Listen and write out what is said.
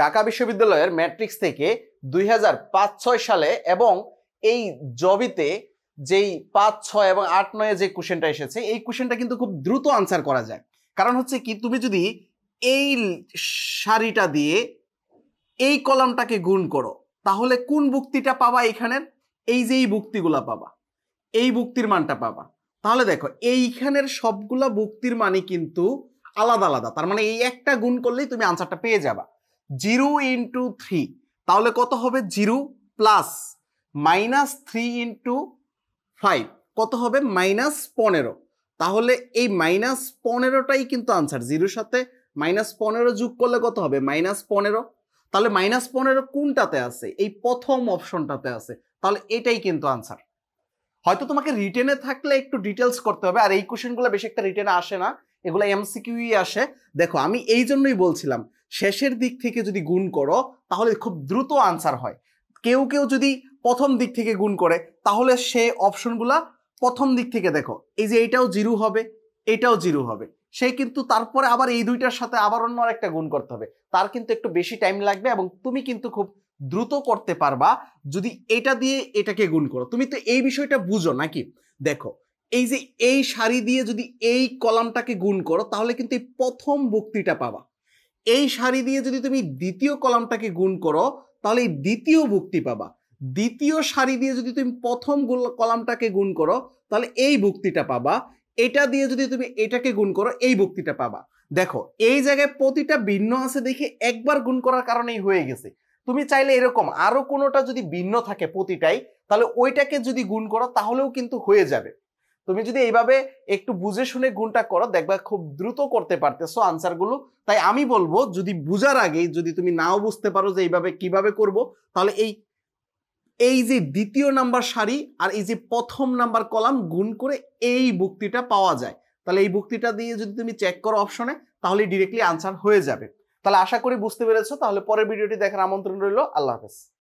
ঢাকা বিশ্ববিদ্যালয়ের ম্যাট্রিক্স থেকে দুই হাজার সালে এবং এই জবিতে যেই পাঁচ ছয় এবং আট নয়ে যে কোশ্চেনটা এসেছে এই কোশ্চেনটা কিন্তু খুব দ্রুত আনসার করা যায় কারণ হচ্ছে কি তুমি যদি এই সারিটা দিয়ে এই কলামটাকে গুণ করো তাহলে কোন বুক্তিটা পাবা এইখানের এই যে এই বুক্তিগুলা পাবা এই বুক্তির মানটা পাবা তাহলে দেখো এইখানের সবগুলা বুক্তির মানই কিন্তু আলাদা আলাদা তার মানে এই একটা গুণ করলেই তুমি আনসারটা পেয়ে যাবা জিরো ইন্টু থ্রি তাহলে কত হবে zero plus minus three into five কত হবে মাইনাস পনেরো তাহলে এই মাইনাস পনেরোটাই কিন্তু আনসার জিরোর সাথে মাইনাস পনেরো যোগ করলে কত হবে মাইনাস পনেরো তাহলে মাইনাস পনেরো কোনটাতে আছে এই প্রথম অপশনটাতে আছে তাহলে এটাই কিন্তু আনসার হয়তো তোমাকে রিটেনে থাকলে একটু ডিটেলস করতে হবে আর এই কোশ্চেনগুলো বেশি একটা রিটেনে আসে না এগুলো এমসিকিউই আসে দেখো আমি এই জন্যই বলছিলাম শেষের দিক থেকে যদি গুণ করো তাহলে খুব দ্রুত আনসার হয় কেউ কেউ যদি প্রথম দিক থেকে গুণ করে তাহলে সে অপশনগুলা প্রথম দিক থেকে দেখো এই যে এটাও জিরো হবে এটাও জিরো হবে সে কিন্তু তারপরে আবার এই দুইটার সাথে আবার অন্য একটা গুণ করতে হবে তার কিন্তু একটু বেশি টাইম লাগবে এবং তুমি কিন্তু খুব দ্রুত করতে পারবা যদি এটা দিয়ে এটাকে গুণ করো তুমি তো এই বিষয়টা বুঝো নাকি দেখো এই যে এই শাড়ি দিয়ে যদি এই কলামটাকে গুণ করো তাহলে কিন্তু এই প্রথম বক্তিটা পাবা এই সারি দিয়ে যদি তুমি দ্বিতীয় কলামটাকে গুণ করো তাহলে দ্বিতীয় ভুক্তি পাবা দ্বিতীয় সারি দিয়ে যদি তুমি প্রথম কলামটাকে গুণ করো তাহলে এই ভুক্তিটা পাবা এটা দিয়ে যদি তুমি এটাকে গুণ করো এই ভুক্তিটা পাবা দেখো এই জায়গায় প্রতিটা ভিন্ন আছে দেখে একবার গুণ করার কারণেই হয়ে গেছে তুমি চাইলে এরকম আরো কোনোটা যদি ভিন্ন থাকে প্রতিটাই তাহলে ওইটাকে যদি গুণ করো তাহলেও কিন্তু হয়ে যাবে তুমি যদি এইভাবে একটু বুঝে শুনে গুণটা করো দেখবা খুব দ্রুত করতে পারতেছো আনসারগুলো তাই আমি বলবো যদি বুঝার আগে যদি তুমি নাও বুঝতে পারো যে এইভাবে কিভাবে করব তাহলে এই এই যে দ্বিতীয় নাম্বার সারি আর এই যে প্রথম নাম্বার কলাম গুণ করে এই বুক্তিটা পাওয়া যায় তাহলে এই বুক্তিটা দিয়ে যদি তুমি চেক করো অপশনে তাহলে ডিরেক্টলি আনসার হয়ে যাবে তাহলে আশা করি বুঝতে পেরেছো তাহলে পরের ভিডিওটি দেখার আমন্ত্রণ রইল আল্লাহ হাফেজ